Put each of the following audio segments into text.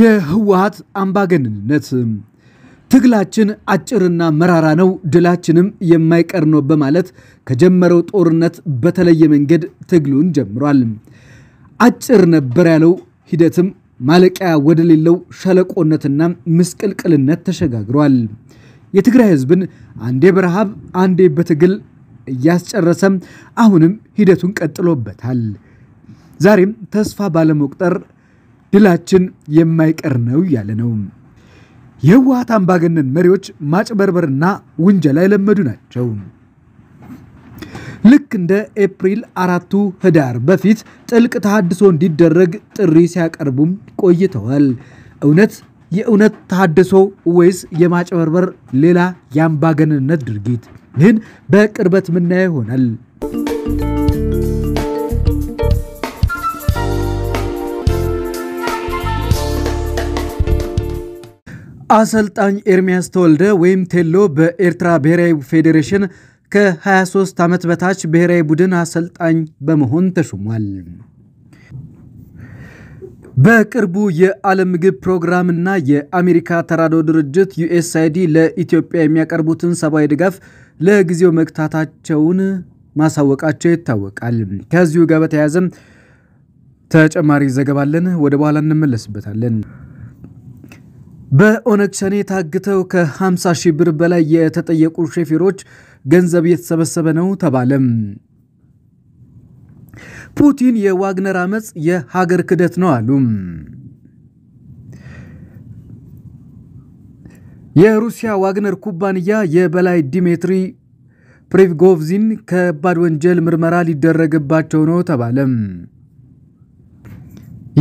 የህወሀት አምባገንነት ትግላችን አጭርና መራራ ነው፣ ድላችንም የማይቀር ነው በማለት ከጀመረው ጦርነት በተለየ መንገድ ትግሉን ጀምሯል። አጭር ነበር ያለው ሂደትም ማለቂያ ወደሌለው ሸለቆነትና ምስቅልቅልነት ተሸጋግሯል። የትግራይ ህዝብን አንዴ በረሃብ አንዴ በትግል እያስጨረሰም አሁንም ሂደቱን ቀጥሎበታል። ዛሬም ተስፋ ባለመቁጠር ድላችን የማይቀር ነው እያለ ነው። የህወሀት አምባገነን መሪዎች ማጭበርበርና ውንጀላ የለመዱ ናቸው። ልክ እንደ ኤፕሪል አራቱ ህዳር በፊት ጥልቅ ተሃድሶ እንዲደረግ ጥሪ ሲያቀርቡም ቆይተዋል። እውነት የእውነት ተሃድሶ ወይስ የማጭበርበር ሌላ የአምባገነንነት ድርጊት? ይህን በቅርበት ምናየው ይሆናል። አሰልጣኝ ኤርሚያስ ተወልደ ወይም ቴሎ በኤርትራ ብሔራዊ ፌዴሬሽን ከ23 ዓመት በታች ብሔራዊ ቡድን አሰልጣኝ በመሆን ተሹሟል። በቅርቡ የዓለም ምግብ ፕሮግራምና የአሜሪካ ተራድኦ ድርጅት ዩኤስአይዲ ለኢትዮጵያ የሚያቀርቡትን ሰብአዊ ድጋፍ ለጊዜው መግታታቸውን ማሳወቃቸው ይታወቃል። ከዚሁ ጋር በተያያዘም ተጨማሪ ዘገባለን ወደ በኋላ እንመለስበታለን። በኦነግ ሸኔ ታግተው ከ50 ሺህ ብር በላይ የተጠየቁ ሾፌሮች ገንዘብ እየተሰበሰበ ነው ተባለም። ፑቲን የዋግነር አመፅ የሀገር ክደት ነው አሉ። የሩሲያ ዋግነር ኩባንያ የበላይ ዲሜትሪ ፕሪቭጎቭዚን ከባድ ወንጀል ምርመራ ሊደረግባቸው ነው ተባለም።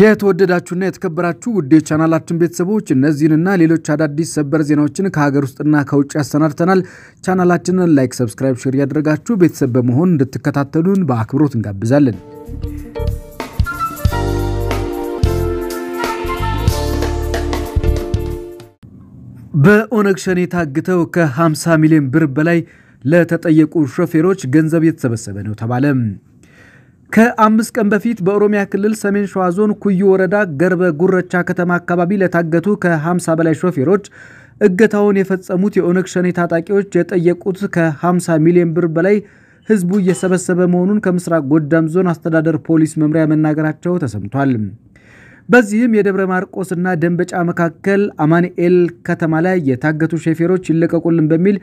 የተወደዳችሁና የተከበራችሁ ውዴ ቻናላችን ቤተሰቦች እነዚህንና ሌሎች አዳዲስ ሰበር ዜናዎችን ከሀገር ውስጥና ከውጭ ያሰናድተናል። ቻናላችንን ላይክ፣ ሰብስክራይብ፣ ሼር እያደረጋችሁ ቤተሰብ በመሆን እንድትከታተሉን በአክብሮት እንጋብዛለን። በኦነግ ሸኔ ታግተው ከ50 ሚሊዮን ብር በላይ ለተጠየቁ ሾፌሮች ገንዘብ የተሰበሰበ ነው ተባለ። ከአምስት ቀን በፊት በኦሮሚያ ክልል ሰሜን ሸዋ ዞን ኩዩ ወረዳ ገርበ ጉረቻ ከተማ አካባቢ ለታገቱ ከ50 በላይ ሾፌሮች እገታውን የፈጸሙት የኦነግ ሸኔ ታጣቂዎች የጠየቁት ከ50 ሚሊዮን ብር በላይ ህዝቡ እየሰበሰበ መሆኑን ከምስራቅ ጎጃም ዞን አስተዳደር ፖሊስ መምሪያ መናገራቸው ተሰምቷል። በዚህም የደብረ እና ደንበጫ መካከል አማኑኤል ከተማ ላይ የታገቱ ሾፌሮች ይለቀቁልን በሚል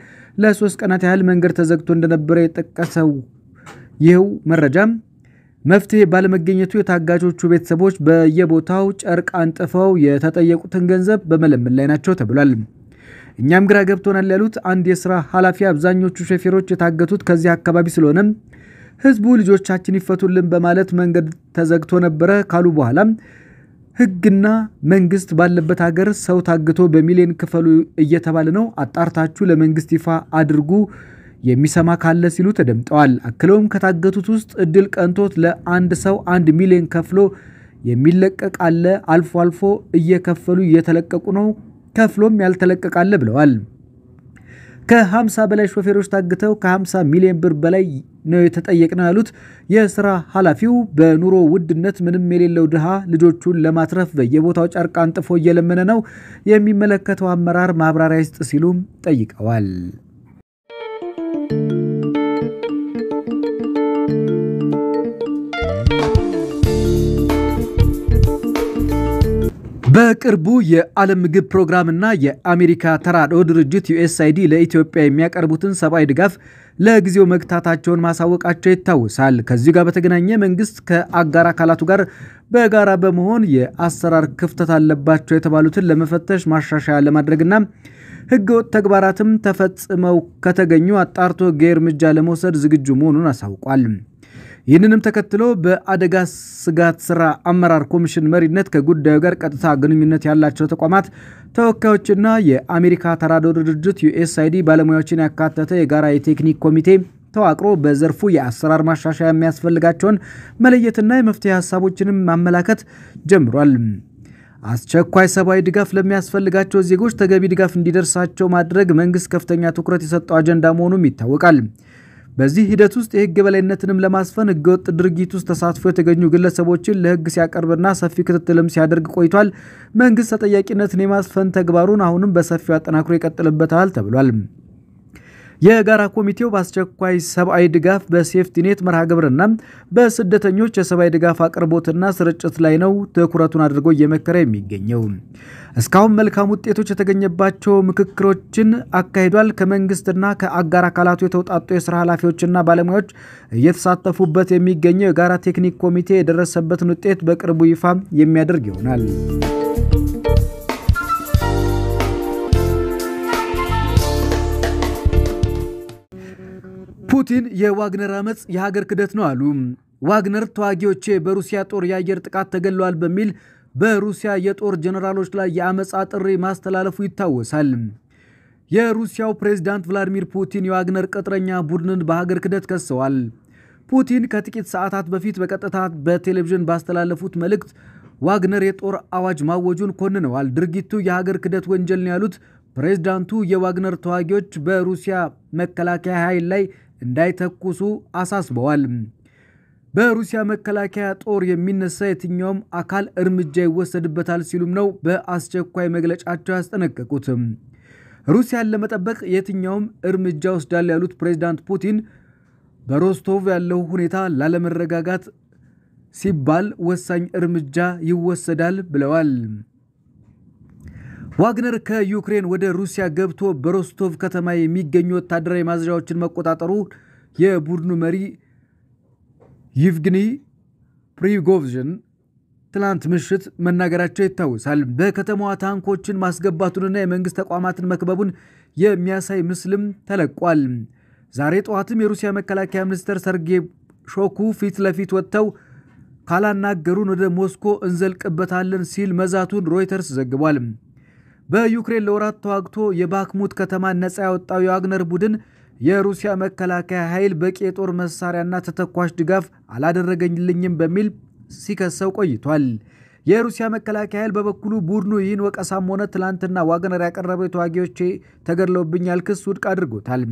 ለሶስት ቀናት ያህል መንገድ ተዘግቶ እንደነበረ የጠቀሰው ይኸው መረጃም መፍትሄ ባለመገኘቱ የታጋቾቹ ቤተሰቦች በየቦታው ጨርቅ አንጥፈው የተጠየቁትን ገንዘብ በመለመን ላይ ናቸው ተብሏል። እኛም ግራ ገብቶናል ያሉት አንድ የስራ ኃላፊ አብዛኞቹ ሾፌሮች የታገቱት ከዚህ አካባቢ ስለሆነም ህዝቡ ልጆቻችን ይፈቱልን በማለት መንገድ ተዘግቶ ነበረ ካሉ በኋላም ህግና መንግስት ባለበት ሀገር ሰው ታግቶ በሚሊዮን ክፈሉ እየተባለ ነው። አጣርታችሁ ለመንግስት ይፋ አድርጉ የሚሰማ ካለ ሲሉ ተደምጠዋል። አክለውም ከታገቱት ውስጥ እድል ቀንቶት ለአንድ ሰው አንድ ሚሊዮን ከፍሎ የሚለቀቅ አለ፣ አልፎ አልፎ እየከፈሉ እየተለቀቁ ነው፣ ከፍሎም ያልተለቀቃለ ብለዋል። ከ50 በላይ ሾፌሮች ታግተው ከ50 ሚሊዮን ብር በላይ ነው የተጠየቅነው ያሉት የስራ ኃላፊው በኑሮ ውድነት ምንም የሌለው ድሃ ልጆቹን ለማትረፍ በየቦታው ጨርቅ አንጥፎ እየለመነ ነው። የሚመለከተው አመራር ማብራሪያ ይስጥ ሲሉም ጠይቀዋል። በቅርቡ የዓለም ምግብ ፕሮግራምና የአሜሪካ ተራድኦ ድርጅት ዩኤስአይዲ ለኢትዮጵያ የሚያቀርቡትን ሰብአዊ ድጋፍ ለጊዜው መግታታቸውን ማሳወቃቸው ይታወሳል። ከዚሁ ጋር በተገናኘ መንግስት ከአጋር አካላቱ ጋር በጋራ በመሆን የአሰራር ክፍተት አለባቸው የተባሉትን ለመፈተሽ ማሻሻያ ለማድረግና ህገወጥ ተግባራትም ተፈጽመው ከተገኙ አጣርቶ ጊዜ እርምጃ ለመውሰድ ዝግጁ መሆኑን አሳውቋል። ይህንንም ተከትሎ በአደጋ ስጋት ስራ አመራር ኮሚሽን መሪነት ከጉዳዩ ጋር ቀጥታ ግንኙነት ያላቸው ተቋማት ተወካዮችና የአሜሪካ ተራድኦ ድርጅት ዩኤስአይዲ ባለሙያዎችን ያካተተ የጋራ የቴክኒክ ኮሚቴ ተዋቅሮ በዘርፉ የአሰራር ማሻሻያ የሚያስፈልጋቸውን መለየትና የመፍትሄ ሀሳቦችንም ማመላከት ጀምሯል። አስቸኳይ ሰብአዊ ድጋፍ ለሚያስፈልጋቸው ዜጎች ተገቢ ድጋፍ እንዲደርሳቸው ማድረግ መንግስት ከፍተኛ ትኩረት የሰጠው አጀንዳ መሆኑም ይታወቃል። በዚህ ሂደት ውስጥ የህግ የበላይነትንም ለማስፈን ህገወጥ ድርጊት ውስጥ ተሳትፎ የተገኙ ግለሰቦችን ለህግ ሲያቀርብና ሰፊ ክትትልም ሲያደርግ ቆይቷል። መንግስት ተጠያቂነትን የማስፈን ተግባሩን አሁንም በሰፊው አጠናክሮ ይቀጥልበታል ተብሏል። የጋራ ኮሚቴው በአስቸኳይ ሰብአዊ ድጋፍ በሴፍቲኔት መርሃ ግብርና በስደተኞች የሰብአዊ ድጋፍ አቅርቦትና ስርጭት ላይ ነው ትኩረቱን አድርጎ እየመከረ የሚገኘው። እስካሁን መልካም ውጤቶች የተገኘባቸው ምክክሮችን አካሂዷል። ከመንግስትና ከአጋር አካላቱ የተውጣጡ የስራ ኃላፊዎችና ባለሙያዎች እየተሳተፉበት የሚገኘው የጋራ ቴክኒክ ኮሚቴ የደረሰበትን ውጤት በቅርቡ ይፋ የሚያደርግ ይሆናል። ፑቲን የዋግነር አመፅ የሀገር ክደት ነው አሉ። ዋግነር ተዋጊዎቼ በሩሲያ ጦር የአየር ጥቃት ተገለዋል በሚል በሩሲያ የጦር ጀኔራሎች ላይ የአመፃ ጥሪ ማስተላለፉ ይታወሳል። የሩሲያው ፕሬዝዳንት ቭላዲሚር ፑቲን የዋግነር ቅጥረኛ ቡድንን በሀገር ክደት ከሰዋል። ፑቲን ከጥቂት ሰዓታት በፊት በቀጥታ በቴሌቪዥን ባስተላለፉት መልእክት ዋግነር የጦር አዋጅ ማወጁን ኮንነዋል። ድርጊቱ የሀገር ክደት ወንጀል ነው ያሉት ፕሬዝዳንቱ የዋግነር ተዋጊዎች በሩሲያ መከላከያ ኃይል ላይ እንዳይተኩሱ አሳስበዋል። በሩሲያ መከላከያ ጦር የሚነሳ የትኛውም አካል እርምጃ ይወሰድበታል ሲሉም ነው በአስቸኳይ መግለጫቸው ያስጠነቀቁት። ሩሲያን ለመጠበቅ የትኛውም እርምጃ ወስዳል ያሉት ፕሬዚዳንት ፑቲን በሮስቶቭ ያለው ሁኔታ ላለመረጋጋት ሲባል ወሳኝ እርምጃ ይወሰዳል ብለዋል። ዋግነር ከዩክሬን ወደ ሩሲያ ገብቶ በሮስቶቭ ከተማ የሚገኙ ወታደራዊ ማዘዣዎችን መቆጣጠሩ የቡድኑ መሪ ይቭግኒ ፕሪጎቭዥን ትላንት ምሽት መናገራቸው ይታወሳል። በከተማዋ ታንኮችን ማስገባቱንና የመንግስት ተቋማትን መክበቡን የሚያሳይ ምስልም ተለቋል። ዛሬ ጠዋትም የሩሲያ መከላከያ ሚኒስትር ሰርጌይ ሾኩ ፊት ለፊት ወጥተው ካላናገሩን ወደ ሞስኮ እንዘልቅበታለን ሲል መዛቱን ሮይተርስ ዘግቧል። በዩክሬን ለወራት ተዋግቶ የባክሙት ከተማን ነፃ ያወጣው የዋግነር ቡድን የሩሲያ መከላከያ ኃይል በቂ የጦር መሳሪያና ተተኳሽ ድጋፍ አላደረገልኝም በሚል ሲከሰው ቆይቷል። የሩሲያ መከላከያ ኃይል በበኩሉ ቡድኑ ይህን ወቀሳም ሆነ ትላንትና ዋግነር ያቀረበው የተዋጊዎች ተገድለውብኛል ክስ ውድቅ አድርጎታል።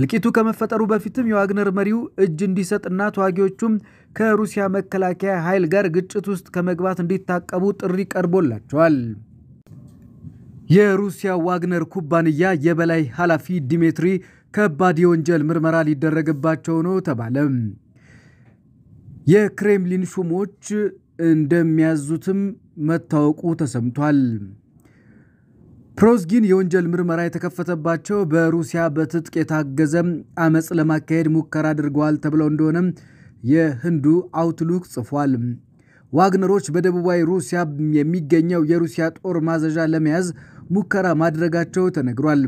እልቂቱ ከመፈጠሩ በፊትም የዋግነር መሪው እጅ እንዲሰጥና ተዋጊዎቹም ከሩሲያ መከላከያ ኃይል ጋር ግጭት ውስጥ ከመግባት እንዲታቀቡ ጥሪ ቀርቦላቸዋል። የሩሲያ ዋግነር ኩባንያ የበላይ ኃላፊ ዲሜትሪ ከባድ የወንጀል ምርመራ ሊደረግባቸው ነው ተባለ። የክሬምሊን ሹሞች እንደሚያዙትም መታወቁ ተሰምቷል። ፕሮዝጊን የወንጀል ምርመራ የተከፈተባቸው በሩሲያ በትጥቅ የታገዘ አመፅ ለማካሄድ ሙከራ አድርገዋል ተብለው እንደሆነ የህንዱ አውትሉክ ጽፏል። ዋግነሮች በደቡባዊ ሩሲያ የሚገኘው የሩሲያ ጦር ማዘዣ ለመያዝ ሙከራ ማድረጋቸው ተነግሯል።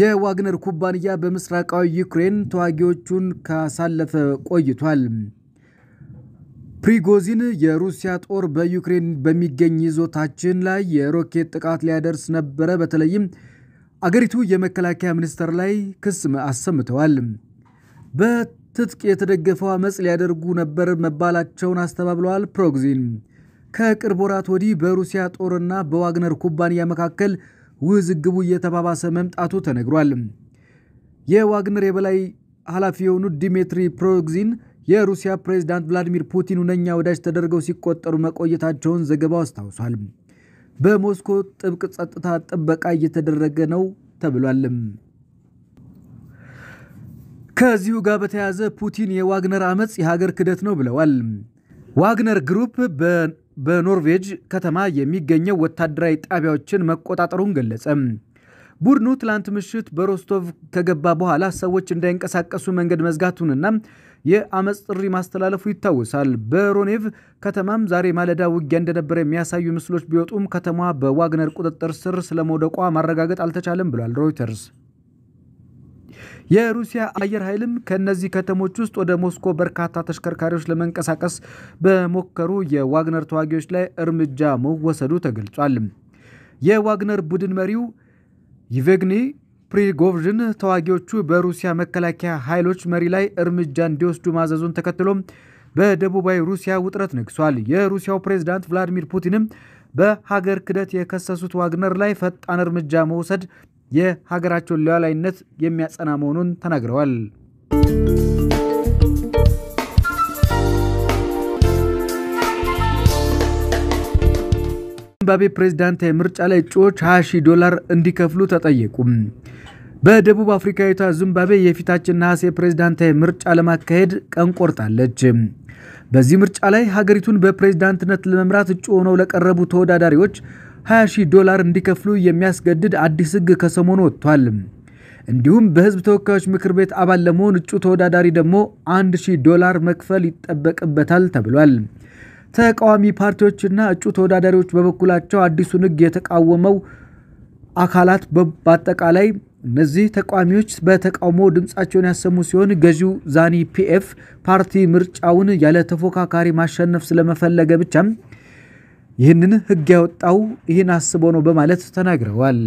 የዋግነር ኩባንያ በምስራቃዊ ዩክሬን ተዋጊዎቹን ካሳለፈ ቆይቷል። ፕሪጎዚን የሩሲያ ጦር በዩክሬን በሚገኝ ይዞታችን ላይ የሮኬት ጥቃት ሊያደርስ ነበረ፣ በተለይም አገሪቱ የመከላከያ ሚኒስቴር ላይ ክስ አሰምተዋል። በትጥቅ የተደገፈው አመፅ ሊያደርጉ ነበር መባላቸውን አስተባብለዋል ፕሮግዚን። ከቅርብ ወራት ወዲህ በሩሲያ ጦርና በዋግነር ኩባንያ መካከል ውዝግቡ እየተባባሰ መምጣቱ ተነግሯል። የዋግነር የበላይ ኃላፊ የሆኑት ዲሜትሪ ፕሮግዚን የሩሲያ ፕሬዝዳንት ቭላዲሚር ፑቲን ሁነኛ ወዳጅ ተደርገው ሲቆጠሩ መቆየታቸውን ዘገባው አስታውሷል። በሞስኮ ጥብቅ ጸጥታ ጥበቃ እየተደረገ ነው ተብሏል። ከዚሁ ጋር በተያያዘ ፑቲን የዋግነር አመፅ የሀገር ክደት ነው ብለዋል። ዋግነር ግሩፕ በኖርቬጅ ከተማ የሚገኘው ወታደራዊ ጣቢያዎችን መቆጣጠሩን ገለጸ። ቡድኑ ትላንት ምሽት በሮስቶቭ ከገባ በኋላ ሰዎች እንዳይንቀሳቀሱ መንገድ መዝጋቱንና የአመፅ ጥሪ ማስተላለፉ ይታወሳል። በሮኔቭ ከተማም ዛሬ ማለዳ ውጊያ እንደነበረ የሚያሳዩ ምስሎች ቢወጡም ከተማዋ በዋግነር ቁጥጥር ስር ስለመውደቋ ማረጋገጥ አልተቻለም ብሏል ሮይተርስ። የሩሲያ አየር ኃይልም ከእነዚህ ከተሞች ውስጥ ወደ ሞስኮ በርካታ ተሽከርካሪዎች ለመንቀሳቀስ በሞከሩ የዋግነር ተዋጊዎች ላይ እርምጃ መወሰዱ ተገልጿል። የዋግነር ቡድን መሪው ይቬግኒ ፕሪጎቭዥን ተዋጊዎቹ በሩሲያ መከላከያ ኃይሎች መሪ ላይ እርምጃ እንዲወስዱ ማዘዙን ተከትሎም በደቡባዊ ሩሲያ ውጥረት ነግሷል። የሩሲያው ፕሬዝዳንት ቭላዲሚር ፑቲንም በሀገር ክደት የከሰሱት ዋግነር ላይ ፈጣን እርምጃ መውሰድ የሀገራቸውን ሉዓላዊነት የሚያጸና መሆኑን ተናግረዋል። የዚምባብዌ ፕሬዝዳንታዊ ምርጫ ላይ እጩዎች 20 ሺህ ዶላር እንዲከፍሉ ተጠየቁ። በደቡብ አፍሪካዊቷ ዚምባብዌ የፊታችን ነሐሴ ፕሬዝዳንታዊ ምርጫ ለማካሄድ ቀን ቆርጣለች። በዚህ ምርጫ ላይ ሀገሪቱን በፕሬዝዳንትነት ለመምራት እጩ ሆነው ለቀረቡ ተወዳዳሪዎች 20 ሺህ ዶላር እንዲከፍሉ የሚያስገድድ አዲስ ሕግ ከሰሞኑ ወጥቷል። እንዲሁም በህዝብ ተወካዮች ምክር ቤት አባል ለመሆን እጩ ተወዳዳሪ ደግሞ 1 ሺህ ዶላር መክፈል ይጠበቅበታል ተብሏል። ተቃዋሚ ፓርቲዎችና እጩ ተወዳዳሪዎች በበኩላቸው አዲሱን ሕግ የተቃወመው አካላት በአጠቃላይ እነዚህ ተቃዋሚዎች በተቃውሞ ድምፃቸውን ያሰሙ ሲሆን ገዢው ዛኒ ፒኤፍ ፓርቲ ምርጫውን ያለ ተፎካካሪ ማሸነፍ ስለመፈለገ ብቻም ይህንን ህግ ያወጣው ይህን አስቦ ነው በማለት ተናግረዋል።